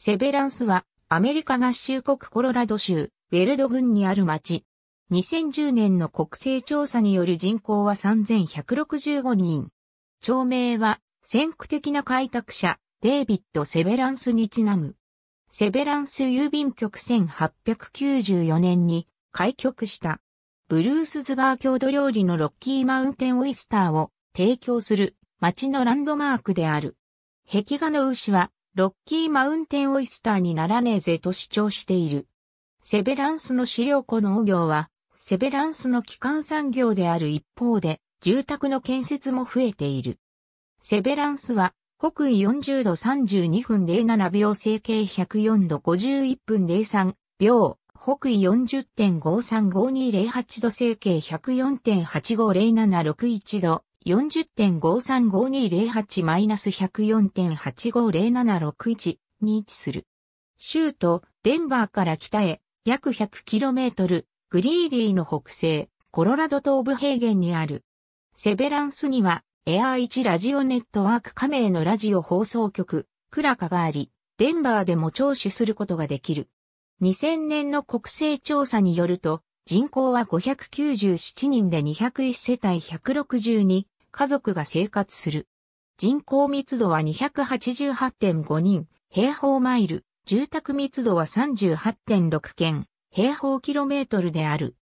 セベランスは、アメリカ合衆国コロラド州、ウェルド郡にある町。2010年の国勢調査による人口は3165人。町名は、先駆的な開拓者、デイビッド・セベランスにちなむ。セベランス郵便局1894年に開局した。ブルースズバー郷土料理のロッキーマウンテンオイスターを提供する町のランドマークである。壁画の牛はロッキーマウンテンオイスターにならねえぜと主張している。セベランスの飼料庫農業は、セベランスの基幹産業である一方で、住宅の建設も増えている。セベランスは、北緯40度32分07秒整形104度51分03秒、北緯40.535208度整形104.850761度、40.535208-104.8507617に位置する。州都、デンバーから北へ、約 100km、グリーリーの北西、コロラド東部平原にある。セベランスには、エアー1ラジオネットワーク加盟のラジオ放送局、クラカがあり、デンバーでも聴取することができる。2000年の国勢調査によると、人口は597人で201世帯162家族が生活する。人口密度は288.5人、平方マイル、住宅密度は38.6件、平方キロメートルである。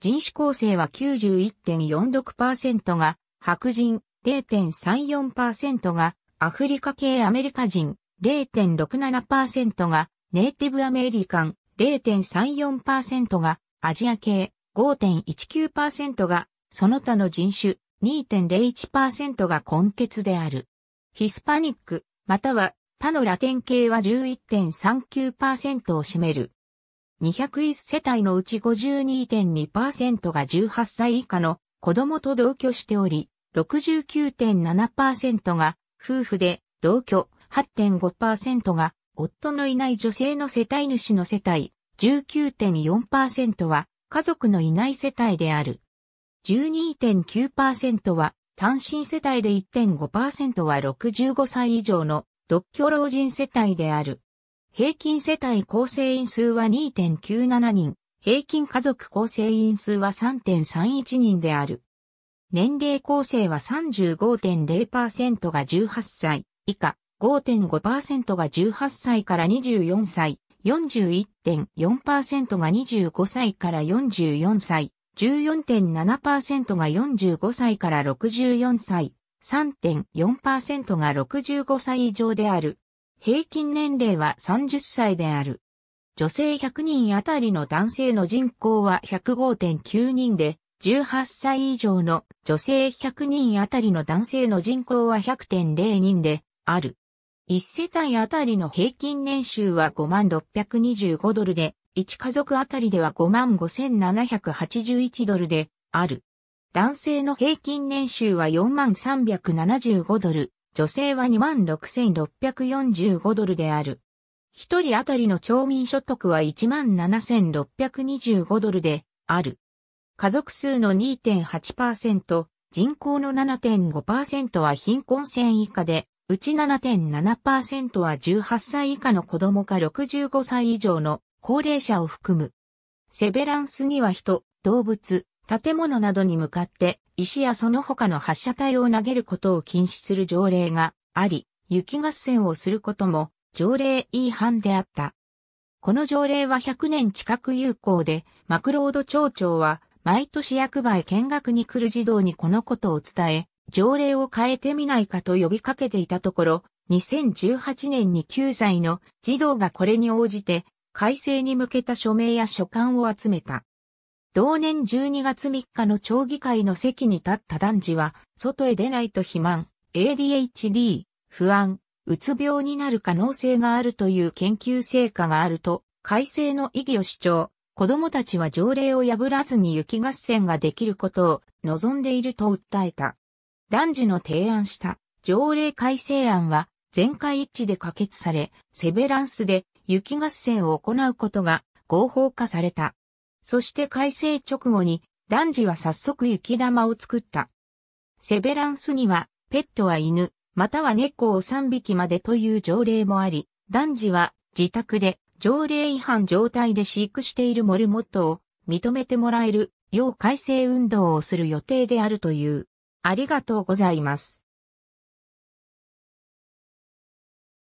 人種構成は91.46%が白人、0.34%がアフリカ系アメリカ人、0.67%がネイティブアメリカン、0.34%がアジア系、5.19%がその他の人種、2.01%が根血である。ヒスパニック、または他のラテン系は11.39%を占める。201世帯のうち52.2%が18歳以下の子供と同居しており、69.7%が夫婦で同居、8.5%が夫のいない女性の世帯主の世帯、19.4%は家族のいない世帯である。12.9%は単身世帯で1.5%は65歳以上の独居老人世帯である。平均世帯構成員数は2.97人、平均家族構成員数は3.31人である。年齢構成は35.0%が18歳以下、5.5%が18歳から24歳、41.4%が25歳から44歳、14.7%が45歳から64歳、3.4%が65歳以上である。平均年齢は30歳である。女性100人あたりの男性の人口は105.9人で、18歳以上の女性100人あたりの男性の人口は100.0人である。1世帯あたりの平均年収は5625ドルで、1家族あたりでは55,781ドルである。男性の平均年収は4375ドル、女性は26,645ドルである。一人あたりの町民所得は17,625ドルである。家族数の2.8%、人口の7.5%は貧困線以下で、うち7.7%は18歳以下の子供か65歳以上の高齢者を含む。セベランスには人、動物、建物などに向かって石やその他の発射体を投げることを禁止する条例があり、雪合戦をすることも条例違反であった。この条例は100年近く有効で、マクロード町長は毎年役場へ見学に来る児童にこのことを伝え、条例を変えてみないかと呼びかけていたところ、2018年に9歳の児童がこれに応じて改正に向けた署名や書簡を集めた。同年12月3日の町議会の席に立った男児は、外へ出ないと肥満、ADHD、不安、うつ病になる可能性があるという研究成果があると、改正の意義を主張。子供たちは条例を破らずに雪合戦ができることを望んでいると訴えた。男児の提案した条例改正案は全会一致で可決され、セベランスで雪合戦を行うことが合法化された。そして改正直後に、男児は早速雪玉を作った。セベランスには、ペットは犬、または猫を3匹までという条例もあり、男児は自宅で条例違反状態で飼育しているモルモットを認めてもらえるよう改正運動をする予定であるという。ありがとうございます。